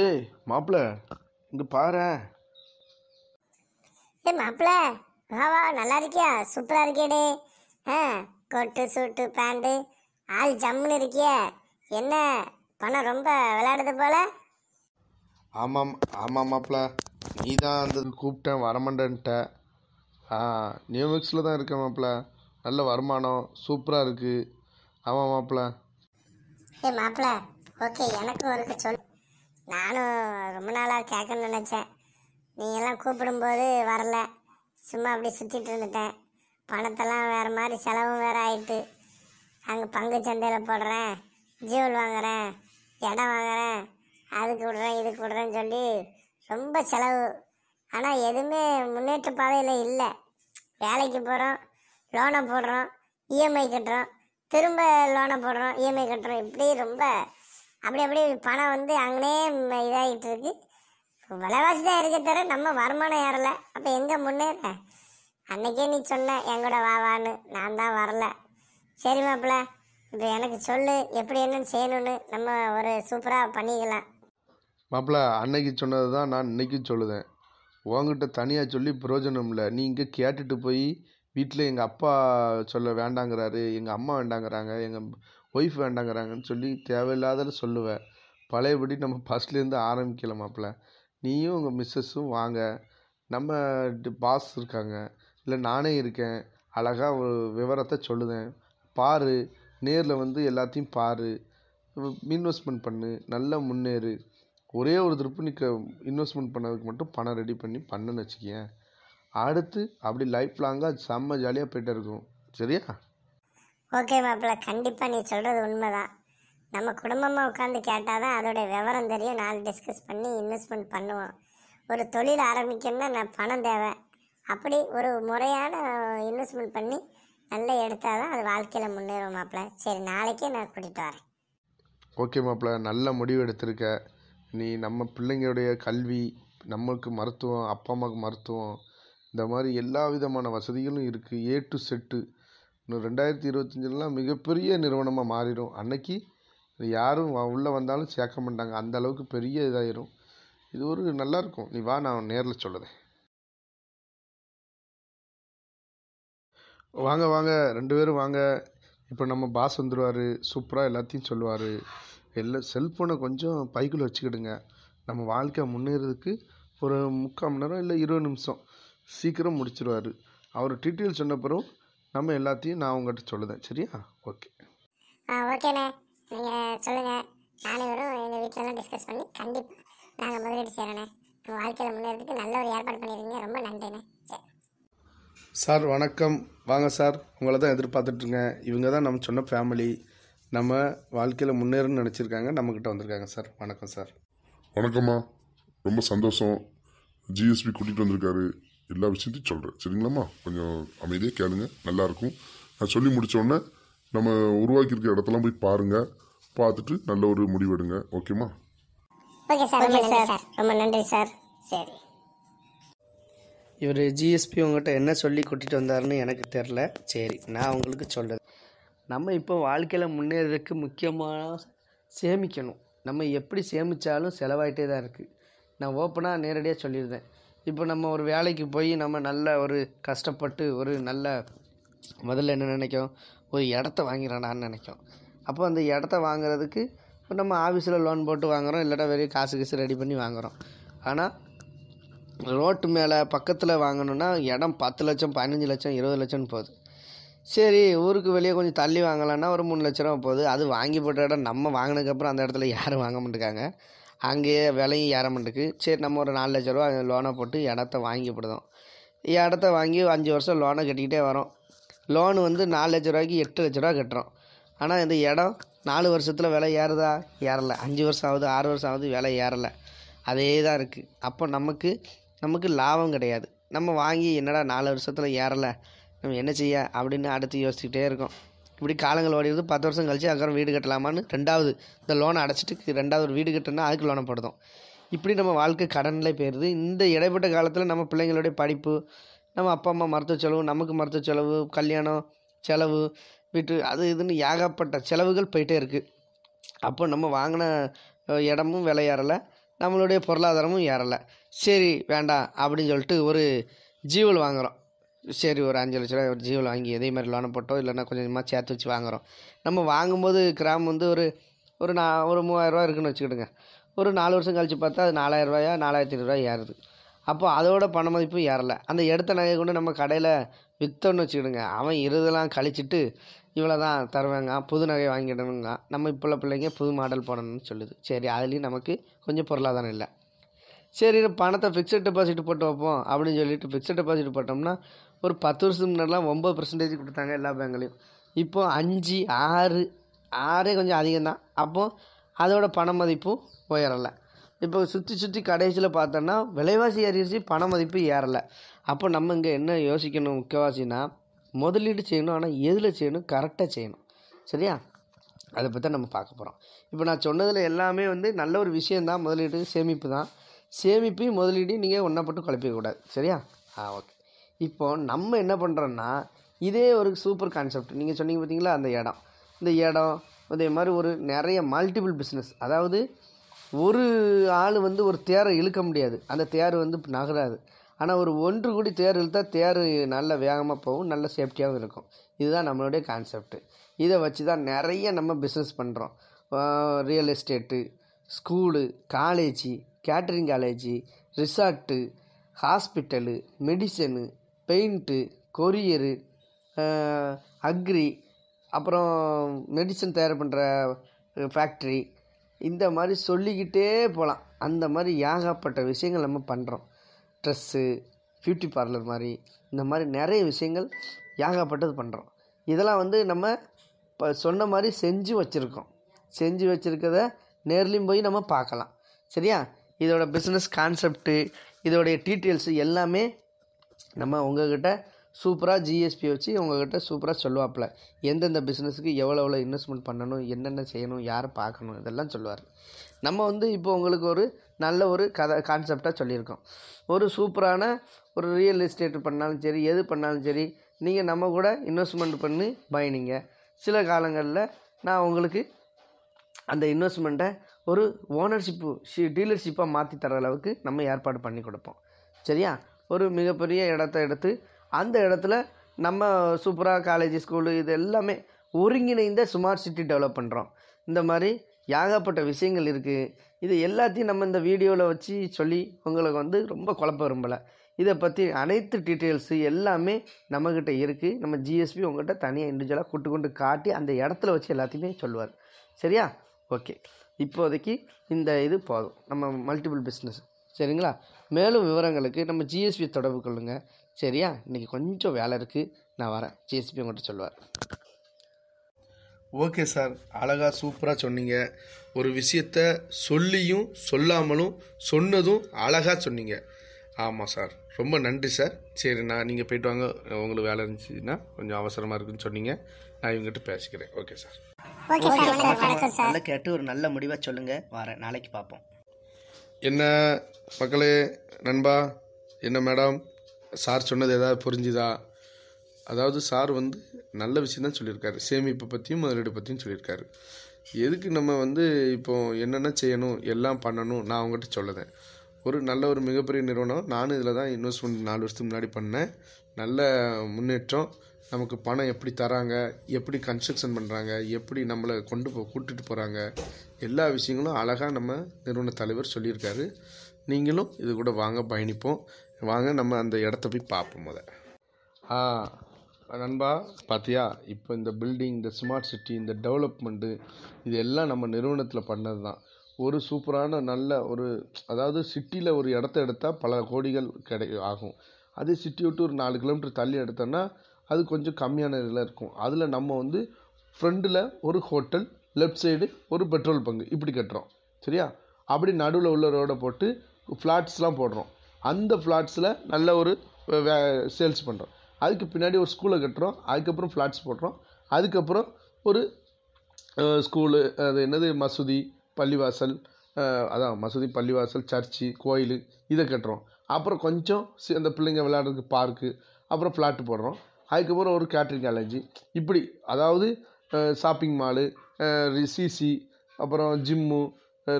ஏய் மாப்பிள்ள இங்க பாரு ஏ மாப்பிள்ள வா வா நல்லா இருக்கியா சூப்பரா இருக்கியடே ஆ கொட்டு சூட்டு பேண்டு ஆள் ஜம்முன்னு இருக்கிய என்ன பணம் ரொம்ப விளையாடுது போல ஆமாம் ஆமாம் மாப்பிள்ள நீ தான் அந்த கூப்பிட்டேன் வரமாட்டேன்ட்ட ஆ நியூ மிக்ஸில் தான் இருக்கேன் மாப்பிள்ள நல்ல வருமானம் சூப்பராக இருக்குது ஆமாம் மாப்பிள்ள ஏ மாப்பிள்ள ஓகே எனக்கும் இருக்கு சொல்லு நானும் ரொம்ப நாளாக கேட்கணும்னு நினச்சேன் நீங்கள்லாம் கூப்பிடும்போது வரல சும்மா அப்படி சுற்றிட்டு இருந்துட்டேன் பணத்தெல்லாம் வேறு மாதிரி செலவும் வேறு ஆயிட்டு அங்கே பங்கு சந்தையில் போடுறேன் ஜீவல் வாங்குகிறேன் இடம் வாங்குகிறேன் அதுக்கு விடுறேன் இதுக்கு விடுறேன்னு சொல்லி ரொம்ப செலவு ஆனால் எதுவுமே முன்னேற்ற பாதையில் இல்லை வேலைக்கு போகிறோம் லோனை போடுறோம் இஎம்ஐ கட்டுறோம் திரும்ப லோனை போடுறோம் இஎம்ஐ கட்டுறோம் இப்படி ரொம்ப அப்படி அப்படி பணம் வந்து அங்கேயே இதாகிட்டு இருக்கு விலைவாசி தான் இருக்க தவிர நம்ம வருமானம் ஏறலை அப்போ எங்கே முன்னேற அன்னைக்கே நீ சொன்ன எங்கூட வா வான்னு நான் தான் வரல சரி மாப்பிள்ள இப்போ எனக்கு சொல்லு எப்படி என்னன்னு செய்யணும்னு நம்ம ஒரு சூப்பராக பண்ணிக்கலாம் மாப்பிள்ள அன்னைக்கு சொன்னது தான் நான் இன்னைக்கும் சொல்லுதேன் உங்ககிட்ட தனியாக சொல்லி பிரயோஜனம் இல்லை நீ இங்கே கேட்டுட்டு போய் வீட்டில் எங்கள் அப்பா சொல்ல வேண்டாங்கிறாரு எங்கள் அம்மா வேண்டாங்கிறாங்க எங்கள் ஒய்ஃப் வேண்டாங்கிறாங்கன்னு சொல்லி தேவையில்லாததை சொல்லுவேன் பழையபடி நம்ம ஃபஸ்ட்லேருந்து ஆரம்பிக்கல மாப்பிள நீயும் உங்கள் மிஸ்ஸஸும் வாங்க நம்ம பாஸ் இருக்காங்க இல்லை நானே இருக்கேன் அழகாக விவரத்தை சொல்லுதேன் பாரு நேரில் வந்து எல்லாத்தையும் பாரு இன்வெஸ்ட்மெண்ட் பண்ணு நல்லா முன்னேறு ஒரே ஒரு திருப்பு நீ இன்வெஸ்ட்மெண்ட் பண்ணதுக்கு மட்டும் பணம் ரெடி பண்ணி பண்ணுன்னு வச்சுக்கேன் அடுத்து அப்படி லைஃப் லாங்காக செம்ம ஜாலியாக போயிட்டு இருக்கும் சரியா ஓகே மாப்பிள்ள கண்டிப்பாக நீ சொல்கிறது உண்மைதான் நம்ம குடும்பமாக உட்காந்து கேட்டால் தான் அதோடைய விவரம் தெரியும் நாலு டிஸ்கஸ் பண்ணி இன்வெஸ்ட்மெண்ட் பண்ணுவோம் ஒரு தொழில் ஆரம்பிக்கணும்னா நான் பணம் தேவை அப்படி ஒரு முறையான இன்வெஸ்ட்மெண்ட் பண்ணி நல்ல எடுத்தால் தான் அது வாழ்க்கையில் முன்னேறும் மாப்பிள்ள சரி நாளைக்கே நான் கூட்டிகிட்டு வரேன் ஓகே மாப்பிள்ள நல்ல முடிவு எடுத்திருக்க நீ நம்ம பிள்ளைங்களுடைய கல்வி நம்மளுக்கு மருத்துவம் அப்பா அம்மாவுக்கு மருத்துவம் இந்த மாதிரி எல்லா விதமான வசதிகளும் இருக்குது ஏ டு செட்டு இன்னும் ரெண்டாயிரத்தி இருபத்தஞ்சிலலாம் மிகப்பெரிய நிறுவனமாக மாறிடும் அன்னைக்கு யாரும் உள்ளே வந்தாலும் சேர்க்க மாட்டாங்க அந்த அளவுக்கு பெரிய இதாயிரும் இது ஒரு நல்லாயிருக்கும் நீ வா நான் நேரில் சொல்லுறேன் வாங்க வாங்க ரெண்டு பேரும் வாங்க இப்போ நம்ம பாஸ் வந்துடுவார் சூப்பராக எல்லாத்தையும் சொல்லுவார் எல்லாம் செல்ஃபோனை கொஞ்சம் பைக்கில் வச்சுக்கிடுங்க நம்ம வாழ்க்கை முன்னேறதுக்கு ஒரு முக்கால் மணி நேரம் இல்லை இருபது நிமிஷம் சீக்கிரம் முடிச்சிருவார் அவர் டீட்டெயில் சொன்ன பிறகு நம்ம எல்லாத்தையும் நான் உங்கள்கிட்ட சொல்லுதேன் சரியா ஓகே ஆ ஓகேண்ணே நீங்கள் சொல்லுங்கள் நானும் எங்கள் வீட்டிலலாம் டிஸ்கஸ் பண்ணி கண்டிப்பாக நாங்கள் முதலீடு உங்கள் வாழ்க்கையில் முன்னேறதுக்கு நல்ல ஒரு ஏற்பாடு ரொம்ப நன்றிண்ணே சார் வணக்கம் வாங்க சார் உங்களை தான் எதிர்பார்த்துட்ருங்க இவங்க தான் நம்ம சொன்ன ஃபேமிலி நம்ம வாழ்க்கையில் முன்னேறணும்னு நினச்சிருக்காங்க நம்மக்கிட்ட வந்திருக்காங்க சார் வணக்கம் சார் வணக்கம்மா ரொம்ப சந்தோஷம் ஜிஎஸ்பி கூட்டிகிட்டு வந்திருக்காரு எல்லா விஷயத்தையும் சொல்கிறேன் சரிங்களாம்மா கொஞ்சம் அமைதியாக கேளுங்க நல்லாயிருக்கும் நான் சொல்லி முடித்தோடனே நம்ம உருவாக்கியிருக்க இடத்தெல்லாம் போய் பாருங்கள் பார்த்துட்டு நல்ல ஒரு முடிவெடுங்க ஓகேம்மா ஓகே சார் ஓகே சார் ரொம்ப நன்றி சார் சரி இவர் ஜிஎஸ்பி உங்கள்கிட்ட என்ன சொல்லி கூட்டிகிட்டு வந்தாருன்னு எனக்கு தெரில சரி நான் உங்களுக்கு சொல்கிறேன் நம்ம இப்போ வாழ்க்கையில் முன்னேறதுக்கு முக்கியமாக சேமிக்கணும் நம்ம எப்படி சேமித்தாலும் செலவாயிட்டே தான் இருக்குது நான் ஓப்பனாக நேரடியாக சொல்லியிருந்தேன் இப்போ நம்ம ஒரு வேலைக்கு போய் நம்ம நல்ல ஒரு கஷ்டப்பட்டு ஒரு நல்ல முதல்ல என்ன நினைக்கும் ஒரு இடத்த வாங்கிறேனான்னு நினைக்கும் அப்போ அந்த இடத்த வாங்குறதுக்கு இப்போ நம்ம ஆஃபீஸில் லோன் போட்டு வாங்குகிறோம் இல்லாட்டா வெறும் காசு கீசு ரெடி பண்ணி வாங்குகிறோம் ஆனால் ரோட்டு மேலே பக்கத்தில் வாங்கணுன்னா இடம் பத்து லட்சம் பதினஞ்சு லட்சம் இருபது லட்சம்னு போகுது சரி ஊருக்கு வெளியே கொஞ்சம் தள்ளி வாங்கலான்னா ஒரு மூணு லட்ச ரூபா போகுது அது வாங்கி போட்ட இடம் நம்ம வாங்கினதுக்கப்புறம் அந்த இடத்துல யாரும் வாங்க மாட்டேங்காங்க அங்கேயே விலையும் ஏற மாட்டுக்கு சரி நம்ம ஒரு நாலு லட்ச ரூபா லோனை போட்டு இடத்த வாங்கி போடுதோம் இடத்த வாங்கி அஞ்சு வருஷம் லோனை கட்டிக்கிட்டே வரோம் லோனு வந்து நாலு லட்ச ரூபாய்க்கு எட்டு லட்ச ரூபா கட்டுறோம் ஆனால் இந்த இடம் நாலு வருஷத்தில் விலை ஏறுதா ஏறலை அஞ்சு வருஷம் ஆகுது ஆறு வருஷம் ஆகுது விலை ஏறலை அதே தான் இருக்குது அப்போ நமக்கு நமக்கு லாபம் கிடையாது நம்ம வாங்கி என்னடா நாலு வருஷத்தில் ஏறலை நம்ம என்ன செய்ய அப்படின்னு அடுத்து யோசிச்சுக்கிட்டே இருக்கோம் இப்படி காலங்கள் ஓடிவது பத்து வருஷம் கழிச்சு அதுக்கப்புறம் வீடு கட்டலாமான்னு ரெண்டாவது இந்த லோனை அடைச்சிட்டு ரெண்டாவது ஒரு வீடு கட்டணும்னா அதுக்கு லோனை போடுதோம் இப்படி நம்ம வாழ்க்கை கடனில் போயிடுது இந்த இடைப்பட்ட காலத்தில் நம்ம பிள்ளைங்களுடைய படிப்பு நம்ம அப்பா அம்மா மருத்துவ செலவு நமக்கு மருத்துவ செலவு கல்யாணம் செலவு வீட்டு அது இதுன்னு ஏகப்பட்ட செலவுகள் போயிட்டே இருக்குது அப்போ நம்ம வாங்கின இடமும் விலை ஏறலை நம்மளுடைய பொருளாதாரமும் ஏறலை சரி வேண்டாம் அப்படின்னு சொல்லிட்டு ஒரு ஜீவல் வாங்குகிறோம் சரி ஒரு அஞ்சு லட்ச ரூபா ஒரு ஜீவில் வாங்கி இதே மாதிரி லோனை போட்டோம் இல்லைன்னா கொஞ்சம் கொஞ்சமாக சேர்த்து வச்சு வாங்குகிறோம் நம்ம வாங்கும்போது கிராம் வந்து ஒரு ஒரு நா ஒரு மூவாயிரரூவா இருக்குன்னு வச்சுக்கிடுங்க ஒரு நாலு வருஷம் கழித்து பார்த்தா அது நாலாயிரரூவாயா நாலாயிரத்தி ஐநூறுரூவா ஏறுது அப்போ அதோட பண மதிப்பு ஏறலை அந்த எடுத்த நகையை கொண்டு நம்ம கடையில் விற்றோன்னு வச்சுக்கிடுங்க அவன் இருதெல்லாம் கழிச்சிட்டு இவ்வளோ தான் தருவேங்க புது நகை வாங்கிடணுங்க நம்ம இப்போ உள்ள பிள்ளைங்க புது மாடல் போடணும்னு சொல்லுது சரி அதுலேயும் நமக்கு கொஞ்சம் பொருளாதாரம் இல்லை சரி பணத்தை ஃபிக்ஸட் டெபாசிட் போட்டு வைப்போம் அப்படின்னு சொல்லிட்டு ஃபிக்ஸட் டெபாசிட் போட்டோம்னா ஒரு பத்து வருஷத்துக்கு முன்னாடிலாம் ஒம்பது பர்சன்டேஜ் கொடுத்தாங்க எல்லா பேங்க்லேயும் இப்போது அஞ்சு ஆறு ஆறே கொஞ்சம் அதிகம்தான் அப்போது அதோட பண மதிப்பும் உயரலை இப்போ சுற்றி சுற்றி கடைசியில் பார்த்தோன்னா விலைவாசி ஏறிடுச்சு பண மதிப்பு ஏறலை அப்போ நம்ம இங்கே என்ன யோசிக்கணும் முக்கியவாசினா முதலீடு செய்யணும் ஆனால் எதில் செய்யணும் கரெக்டாக செய்யணும் சரியா அதை பற்றி நம்ம பார்க்க போகிறோம் இப்போ நான் சொன்னதில் எல்லாமே வந்து நல்ல ஒரு விஷயந்தான் முதலீடு சேமிப்பு தான் சேமிப்பையும் முதலீடையும் நீங்கள் ஒன்றப்பட்டு குழப்பிக்கக்கூடாது சரியா ஆ ஓகே இப்போது நம்ம என்ன பண்ணுறோன்னா இதே ஒரு சூப்பர் கான்செப்ட் நீங்கள் சொன்னீங்க பார்த்தீங்களா அந்த இடம் இந்த இடம் அதே மாதிரி ஒரு நிறைய மல்டிபிள் பிஸ்னஸ் அதாவது ஒரு ஆள் வந்து ஒரு தேரை இழுக்க முடியாது அந்த தேர் வந்து நகராது ஆனால் ஒரு ஒன்று கூடி தேர் இழுத்தால் தேர் நல்ல வேகமாக போகும் நல்ல சேஃப்டியாகவும் இருக்கும் இதுதான் நம்மளுடைய கான்செப்ட்டு இதை வச்சு தான் நிறைய நம்ம பிஸ்னஸ் பண்ணுறோம் real estate school college catering college resort hospital medicine paint courier agri அப்புறம் மெடிசன் தயார் பண்ணுற ஃபேக்ட்ரி இந்த மாதிரி சொல்லிக்கிட்டே போகலாம் அந்த மாதிரி ஏகப்பட்ட விஷயங்கள் நம்ம பண்ணுறோம் ட்ரெஸ்ஸு பியூட்டி பார்லர் மாதிரி இந்த மாதிரி நிறைய விஷயங்கள் ஏகப்பட்டது பண்ணுறோம் இதெல்லாம் வந்து நம்ம இப்போ சொன்ன மாதிரி செஞ்சு வச்சுருக்கோம் செஞ்சு வச்சுருக்கத நேர்லேயும் போய் நம்ம பார்க்கலாம் சரியா இதோட பிஸ்னஸ் கான்செப்ட்டு இதோடைய டீட்டெயில்ஸு எல்லாமே நம்ம உங்ககிட்ட சூப்பராக ஜிஎஸ்பி வச்சு உங்ககிட்ட சூப்பராக சொல்லுவாப்பில் எந்தெந்த பிஸ்னஸுக்கு எவ்வளோ எவ்வளோ இன்வெஸ்ட்மெண்ட் பண்ணணும் என்னென்ன செய்யணும் யாரை பார்க்கணும் இதெல்லாம் சொல்லுவார் நம்ம வந்து இப்போ உங்களுக்கு ஒரு நல்ல ஒரு கதை கான்செப்டாக சொல்லியிருக்கோம் ஒரு சூப்பரான ஒரு ரியல் எஸ்டேட் பண்ணாலும் சரி எது பண்ணாலும் சரி நீங்கள் நம்ம கூட இன்வெஸ்ட்மெண்ட் பண்ணி பயணிங்க சில காலங்களில் நான் உங்களுக்கு அந்த இன்வெஸ்ட்மெண்ட்டை ஒரு ஓனர்ஷிப்பு டீலர்ஷிப்பாக மாற்றி தர அளவுக்கு நம்ம ஏற்பாடு பண்ணி கொடுப்போம் சரியா ஒரு மிகப்பெரிய இடத்த எடுத்து அந்த இடத்துல நம்ம சூப்பராக காலேஜ் ஸ்கூலு இது எல்லாமே ஒருங்கிணைந்த ஸ்மார்ட் சிட்டி டெவலப் பண்ணுறோம் இந்த மாதிரி ஏகப்பட்ட விஷயங்கள் இருக்குது இது எல்லாத்தையும் நம்ம இந்த வீடியோவில் வச்சு சொல்லி உங்களுக்கு வந்து ரொம்ப குழப்ப விரும்பலை இதை பற்றி அனைத்து டீட்டெயில்ஸு எல்லாமே நம்மக்கிட்ட இருக்குது நம்ம ஜிஎஸ்பி உங்கள்கிட்ட தனியாக இண்டிவிஜுவலாக கூட்டு கொண்டு காட்டி அந்த இடத்துல வச்சு எல்லாத்தையுமே சொல்லுவார் சரியா ஓகே இப்போதைக்கு இந்த இது போதும் நம்ம மல்டிபிள் பிஸ்னஸ் சரிங்களா மேலும் விவரங்களுக்கு நம்ம ஜிஎஸ்பியை தொடர்பு கொள்ளுங்கள் சரியா இன்றைக்கி கொஞ்சம் வேலை இருக்குது நான் வரேன் ஜிஎஸ்பி உங்கள்கிட்ட சொல்லுவார் ஓகே சார் அழகாக சூப்பராக சொன்னீங்க ஒரு விஷயத்த சொல்லியும் சொல்லாமலும் சொன்னதும் அழகாக சொன்னீங்க ஆமாம் சார் ரொம்ப நன்றி சார் சரி நான் நீங்கள் போயிட்டு வாங்க உங்களுக்கு வேலை இருந்துச்சுன்னா கொஞ்சம் அவசரமாக இருக்குன்னு சொன்னீங்க நான் இவங்ககிட்ட பேசிக்கிறேன் ஓகே சார் கேட்டு ஒரு நல்ல முடிவாக சொல்லுங்கள் வரேன் நாளைக்கு பார்ப்போம் என்ன மக்களே நண்பா என்ன மேடம் சார் சொன்னது ஏதாவது புரிஞ்சுதா அதாவது சார் வந்து நல்ல விஷயம் தான் சொல்லியிருக்காரு சேமிப்பை பற்றியும் முதலீடு பற்றியும் சொல்லியிருக்காரு எதுக்கு நம்ம வந்து இப்போ என்னென்ன செய்யணும் எல்லாம் பண்ணணும் நான் அவங்ககிட்ட சொல்லுதேன் ஒரு நல்ல ஒரு மிகப்பெரிய நிறுவனம் நானும் இதில் தான் இன்வெஸ்ட்மெண்ட் நாலு வருஷத்துக்கு முன்னாடி பண்ணேன் நல்ல முன்னேற்றம் நமக்கு பணம் எப்படி தராங்க எப்படி கன்ஸ்ட்ரக்ஷன் பண்ணுறாங்க எப்படி நம்மளை கொண்டு போ கூட்டிகிட்டு போகிறாங்க எல்லா விஷயங்களும் அழகாக நம்ம நிறுவன தலைவர் சொல்லியிருக்காரு நீங்களும் இது கூட வாங்க பயணிப்போம் வாங்க நம்ம அந்த இடத்த போய் பார்ப்போம் முத ஆ நண்பா பார்த்தியா இப்போ இந்த பில்டிங் இந்த ஸ்மார்ட் சிட்டி இந்த டெவலப்மெண்ட்டு இது எல்லாம் நம்ம நிறுவனத்தில் பண்ணது தான் ஒரு சூப்பரான நல்ல ஒரு அதாவது சிட்டியில் ஒரு இடத்த எடுத்தால் பல கோடிகள் கிடை ஆகும் அதே சிட்டி விட்டு ஒரு நாலு கிலோமீட்டர் தள்ளி எடுத்தோன்னா அது கொஞ்சம் கம்மியான இதில் இருக்கும் அதில் நம்ம வந்து ஃப்ரண்டில் ஒரு ஹோட்டல் லெஃப்ட் சைடு ஒரு பெட்ரோல் பங்கு இப்படி கட்டுறோம் சரியா அப்படி நடுவில் உள்ள ரோடை போட்டு ஃப்ளாட்ஸ்லாம் போடுறோம் அந்த ஃப்ளாட்ஸில் நல்ல ஒரு சேல்ஸ் பண்ணுறோம் அதுக்கு பின்னாடி ஒரு ஸ்கூலை கட்டுறோம் அதுக்கப்புறம் ஃப்ளாட்ஸ் போடுறோம் அதுக்கப்புறம் ஒரு ஸ்கூலு அது என்னது மசூதி பள்ளிவாசல் அதான் மசூதி பள்ளிவாசல் சர்ச்சு கோயில் இதை கட்டுறோம் அப்புறம் கொஞ்சம் அந்த பிள்ளைங்க விளையாடுறதுக்கு பார்க்கு அப்புறம் ஃப்ளாட்டு போடுறோம் அதுக்கப்புறம் ஒரு கேட்ரிங் காலேஜ் இப்படி அதாவது ஷாப்பிங் மாலு சிசி அப்புறம் ஜிம்மு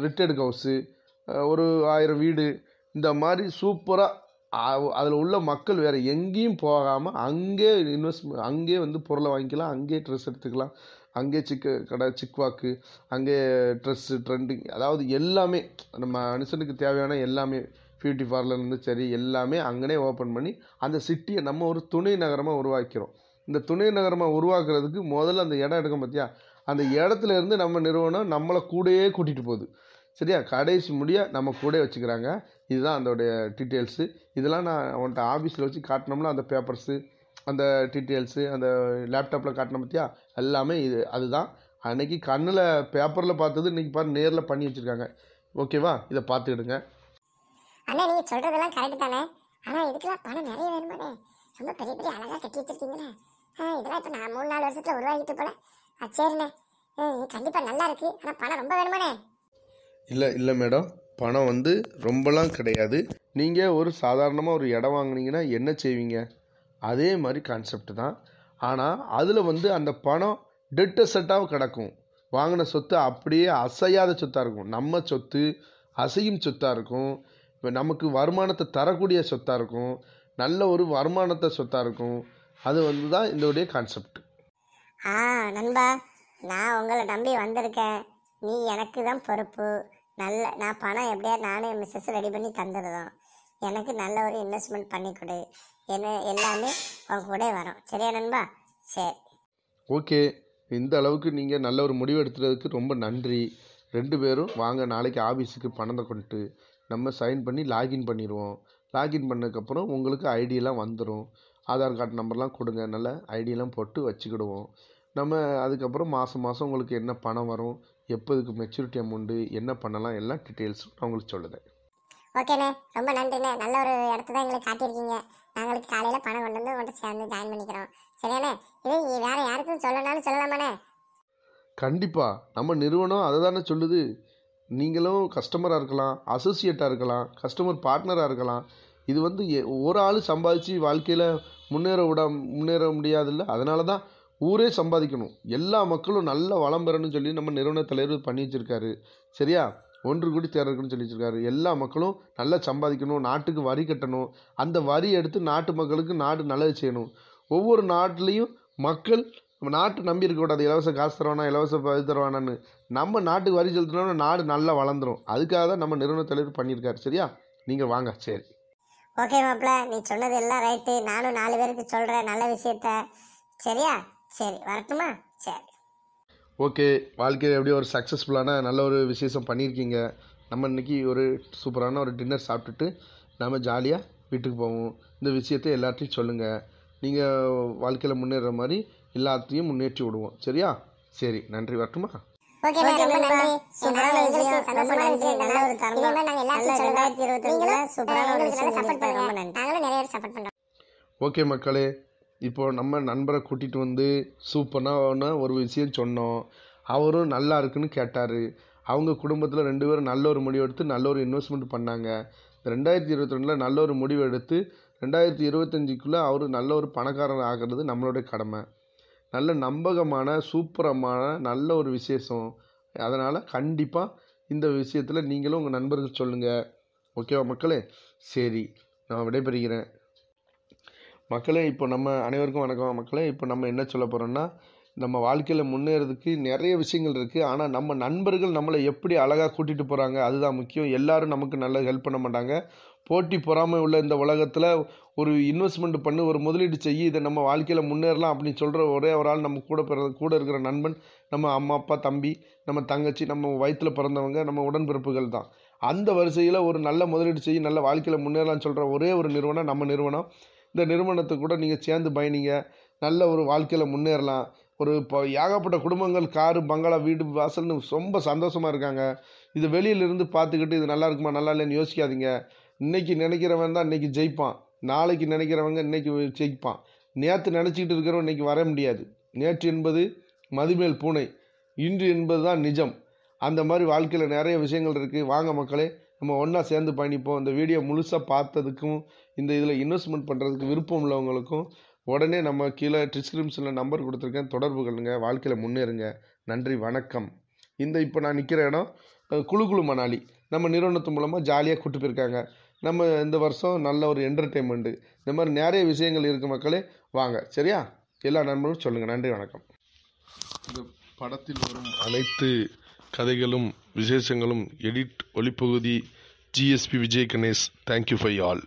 ரிட்டர்டு ஹவுஸு ஒரு ஆயிரம் வீடு இந்த மாதிரி சூப்பராக அதில் உள்ள மக்கள் வேறு எங்கேயும் போகாமல் அங்கே இன்வெஸ்ட் அங்கே வந்து பொருளை வாங்கிக்கலாம் அங்கே ட்ரெஸ் எடுத்துக்கலாம் அங்கே சிக்கு கடை சிக்வாக்கு அங்கே ட்ரெஸ்ஸு ட்ரெண்டிங் அதாவது எல்லாமே நம்ம மனுஷனுக்கு தேவையான எல்லாமே பியூட்டி பார்லர்லேருந்து சரி எல்லாமே அங்கனே ஓப்பன் பண்ணி அந்த சிட்டியை நம்ம ஒரு துணை நகரமாக உருவாக்கிறோம் இந்த துணை நகரமாக உருவாக்குறதுக்கு முதல்ல அந்த இடம் எடுக்கும் பார்த்தியா அந்த இடத்துல இருந்து நம்ம நிறுவனம் நம்மளை கூடயே கூட்டிகிட்டு போகுது சரியா கடைசி முடிய நம்ம கூட வச்சுக்கிறாங்க இதுதான் அதோடைய டீட்டெயில்ஸு இதெல்லாம் நான் அவன்கிட்ட ஆஃபீஸில் வச்சு காட்டினோம்னா அந்த பேப்பர்ஸு அந்த டீட்டெயில்ஸு அந்த லேப்டாப்பில் காட்டின பார்த்தியா எல்லாமே இது அதுதான் அன்றைக்கி கண்ணில் பேப்பரில் பார்த்தது இன்றைக்கி பாரு நேரில் பண்ணி வச்சுருக்காங்க ஓகேவா இதை பார்த்துக்கிடுங்க அண்ணா நீங்கள் சொல்கிறதெல்லாம் கரெக்டு தானே ஆனால் இதுக்கெல்லாம் பணம் நிறைய வேணுமானே ரொம்ப பெரிய பெரிய அழகாக கட்டி வச்சுருக்கீங்களே ஆ இதெல்லாம் இப்போ நான் மூணு நாலு வருஷத்தில் உருவாகிட்டு போல ஆ சரிண்ணே ம் கண்டிப்பாக நல்லா இருக்கு ஆனால் பணம் ரொம்ப வேணுமானே இல்லை இல்லை மேடம் பணம் வந்து ரொம்பலாம் கிடையாது நீங்கள் ஒரு சாதாரணமாக ஒரு இடம் வாங்கினீங்கன்னா என்ன செய்வீங்க அதே மாதிரி கான்செப்ட் தான் ஆனால் அதில் வந்து அந்த பணம் டெட்டு செட்டாக கிடக்கும் வாங்கின சொத்து அப்படியே அசையாத சொத்தாக இருக்கும் நம்ம சொத்து அசையும் சொத்தாக இருக்கும் இப்போ நமக்கு வருமானத்தை தரக்கூடிய சொத்தாக இருக்கும் நல்ல ஒரு வருமானத்தை சொத்தாக இருக்கும் அது வந்து தான் இதோடைய கான்செப்ட் ஆ நண்பா நான் உங்களை நம்பி வந்திருக்கேன் நீ எனக்கு தான் பொறுப்பு நல்ல நான் பணம் எப்படியா நானே மிஸ்ஸஸ் ரெடி பண்ணி தந்துடுறோம் எனக்கு நல்ல ஒரு இன்வெஸ்ட்மெண்ட் பண்ணி கொடு என்ன எல்லாமே உங்க கூட வரும் சரியா நண்பா சரி ஓகே இந்த அளவுக்கு நீங்கள் நல்ல ஒரு முடிவு எடுத்துறதுக்கு ரொம்ப நன்றி ரெண்டு பேரும் வாங்க நாளைக்கு ஆஃபீஸுக்கு பணத்தை கொண்டுட்டு நம்ம சைன் பண்ணி லாகின் பண்ணிடுவோம் லாகின் பண்ணதுக்கப்புறம் உங்களுக்கு ஐடியெல்லாம் வந்துடும் ஆதார் கார்டு நம்பர்லாம் கொடுங்க நல்லா ஐடியெல்லாம் போட்டு வச்சுக்கிடுவோம் நம்ம அதுக்கப்புறம் மாதம் மாதம் உங்களுக்கு என்ன பணம் வரும் எப்போ இதுக்கு மெச்சூரிட்டி அமௌண்ட்டு என்ன பண்ணலாம் எல்லா டீட்டெயில்ஸும் நான் உங்களுக்கு சொல்லுதேன் ஓகேண்ணே ரொம்ப நன்றிண்ணே நல்ல ஒரு இடத்த தான் எங்களுக்கு காட்டியிருக்கீங்க நாங்களுக்கு காலையில் பணம் கொண்டு வந்து உங்கள்கிட்ட சேர்ந்து ஜாயின் பண்ணிக்கிறோம் சரியாண்ணே இதே வேறு யாருக்கும் சொல்லணும்னாலும் சொல்லலாமாண்ணே கண்டிப்பாக நம்ம நிறுவனம் அதை தானே சொல்லுது நீங்களும் கஸ்டமராக இருக்கலாம் அசோசியேட்டாக இருக்கலாம் கஸ்டமர் பார்ட்னராக இருக்கலாம் இது வந்து ஒரு ஆள் சம்பாதிச்சு வாழ்க்கையில் முன்னேற விட முன்னேற முடியாதுல்ல அதனால தான் ஊரே சம்பாதிக்கணும் எல்லா மக்களும் நல்ல வளம் பெறணும்னு சொல்லி நம்ம நிறுவன தலைவர் பண்ணி வச்சுருக்காரு சரியா ஒன்று கூடி தேர்தல்னு சொல்லி வச்சுருக்காரு எல்லா மக்களும் நல்லா சம்பாதிக்கணும் நாட்டுக்கு வரி கட்டணும் அந்த வரி எடுத்து நாட்டு மக்களுக்கு நாடு நல்லது செய்யணும் ஒவ்வொரு நாட்டிலையும் மக்கள் நம்ம நாட்டு நம்பி இருக்கக்கூடாது இலவச காசு தருவானா இலவச இது தருவானான்னு நம்ம நாட்டுக்கு வரி செலுத்தினோம்னா நாடு நல்லா வளர்ந்துடும் அதுக்காக தான் நம்ம நிறுவன தலைவர் பண்ணியிருக்காரு சரியா நீங்கள் வாங்க சரி ஓகே மாப்பிள நீ சொன்னது எல்லாம் ரைட்டு நானும் நாலு பேருக்கு சொல்கிறேன் நல்ல விஷயத்த சரியா சரி வரட்டுமா சரி ஓகே வாழ்க்கையில் எப்படி ஒரு சக்ஸஸ்ஃபுல்லான நல்ல ஒரு விசேஷம் பண்ணியிருக்கீங்க நம்ம இன்றைக்கி ஒரு சூப்பரான ஒரு டின்னர் சாப்பிட்டுட்டு நம்ம ஜாலியாக வீட்டுக்கு போவோம் இந்த விஷயத்தை எல்லாத்தையும் சொல்லுங்கள் நீங்கள் வாழ்க்கையில் முன்னேற மாதிரி எல்லாத்தையும் முன்னேற்றி விடுவோம் சரியா சரி நன்றி வரட்டுமா ஓகே ஓகே மக்களே இப்போ நம்ம நண்பரை கூட்டிகிட்டு வந்து சூப்பரான ஒரு விஷயம் சொன்னோம் அவரும் நல்லா இருக்குன்னு கேட்டார் அவங்க குடும்பத்தில் ரெண்டு பேரும் நல்ல ஒரு முடிவு எடுத்து நல்ல ஒரு இன்வெஸ்ட்மெண்ட் பண்ணாங்க ரெண்டாயிரத்தி இருபத்தி ரெண்டில் நல்ல ஒரு முடிவு எடுத்து ரெண்டாயிரத்தி இருபத்தஞ்சிக்குள்ளே அவர் நல்ல ஒரு பணக்காரர் ஆகிறது நம்மளுடைய கடமை நல்ல நம்பகமான சூப்பரமான நல்ல ஒரு விசேஷம் அதனால் கண்டிப்பாக இந்த விஷயத்தில் நீங்களும் உங்கள் நண்பர்கள் சொல்லுங்கள் ஓகேவா மக்களே சரி நான் விடைபெறுகிறேன் மக்களே இப்போ நம்ம அனைவருக்கும் வணக்கம் மக்களே இப்போ நம்ம என்ன சொல்ல போகிறோம்னா நம்ம வாழ்க்கையில் முன்னேறதுக்கு நிறைய விஷயங்கள் இருக்குது ஆனால் நம்ம நண்பர்கள் நம்மளை எப்படி அழகாக கூட்டிகிட்டு போகிறாங்க அதுதான் முக்கியம் எல்லோரும் நமக்கு நல்லா ஹெல்ப் பண்ண மாட்டாங்க போட்டி பொறாமை உள்ள இந்த உலகத்தில் ஒரு இன்வெஸ்ட்மெண்ட் பண்ணி ஒரு முதலீடு செய்ய இதை நம்ம வாழ்க்கையில் முன்னேறலாம் அப்படின்னு சொல்கிற ஒரே ஒரு ஆள் நம்ம கூட பிற கூட இருக்கிற நண்பன் நம்ம அம்மா அப்பா தம்பி நம்ம தங்கச்சி நம்ம வயிற்றில் பிறந்தவங்க நம்ம உடன்பிறப்புகள் தான் அந்த வரிசையில் ஒரு நல்ல முதலீடு செய்ய நல்ல வாழ்க்கையில் முன்னேறலாம்னு சொல்கிற ஒரே ஒரு நிறுவனம் நம்ம நிறுவனம் இந்த நிறுவனத்தை கூட நீங்கள் சேர்ந்து பயணிங்க நல்ல ஒரு வாழ்க்கையில் முன்னேறலாம் ஒரு இப்போ ஏகப்பட்ட குடும்பங்கள் காரு பங்களா வீடு வாசல்னு ரொம்ப சந்தோஷமாக இருக்காங்க இது வெளியிலிருந்து பார்த்துக்கிட்டு இது நல்லா இருக்குமா நல்லா இல்லைன்னு யோசிக்காதீங்க இன்னைக்கு நினைக்கிறவன் தான் இன்றைக்கி ஜெயிப்பான் நாளைக்கு நினைக்கிறவங்க இன்னைக்கு ஜெயிப்பான் நேற்று நினச்சிக்கிட்டு இருக்கிறவன் இன்றைக்கி வர முடியாது நேற்று என்பது மதுமேல் பூனை இன்று என்பது தான் நிஜம் அந்த மாதிரி வாழ்க்கையில் நிறைய விஷயங்கள் இருக்குது வாங்க மக்களே நம்ம ஒன்றா சேர்ந்து பயணிப்போம் இந்த வீடியோ முழுசாக பார்த்ததுக்கும் இந்த இதில் இன்வெஸ்ட்மெண்ட் பண்ணுறதுக்கு விருப்பம் உள்ளவங்களுக்கும் உடனே நம்ம கீழே டிஸ்கிரிப்ஷனில் நம்பர் கொடுத்துருக்கேன் தொடர்பு கொள்ளுங்கள் வாழ்க்கையில் முன்னேறுங்க நன்றி வணக்கம் இந்த இப்போ நான் நிற்கிற இடம் குழு குழு மணாலி நம்ம நிறுவனத்து மூலமாக ஜாலியாக கூட்டு போயிருக்காங்க நம்ம இந்த வருஷம் நல்ல ஒரு என்டர்டெயின்மெண்ட்டு இந்த மாதிரி நிறைய விஷயங்கள் இருக்குது மக்களே வாங்க சரியா எல்லா நண்பர்களும் சொல்லுங்கள் நன்றி வணக்கம் இந்த படத்தில் வரும் அனைத்து கதைகளும் விசேஷங்களும் எடிட் ஒளிப்பகுதி GSP Vijay Ganesh thank you for all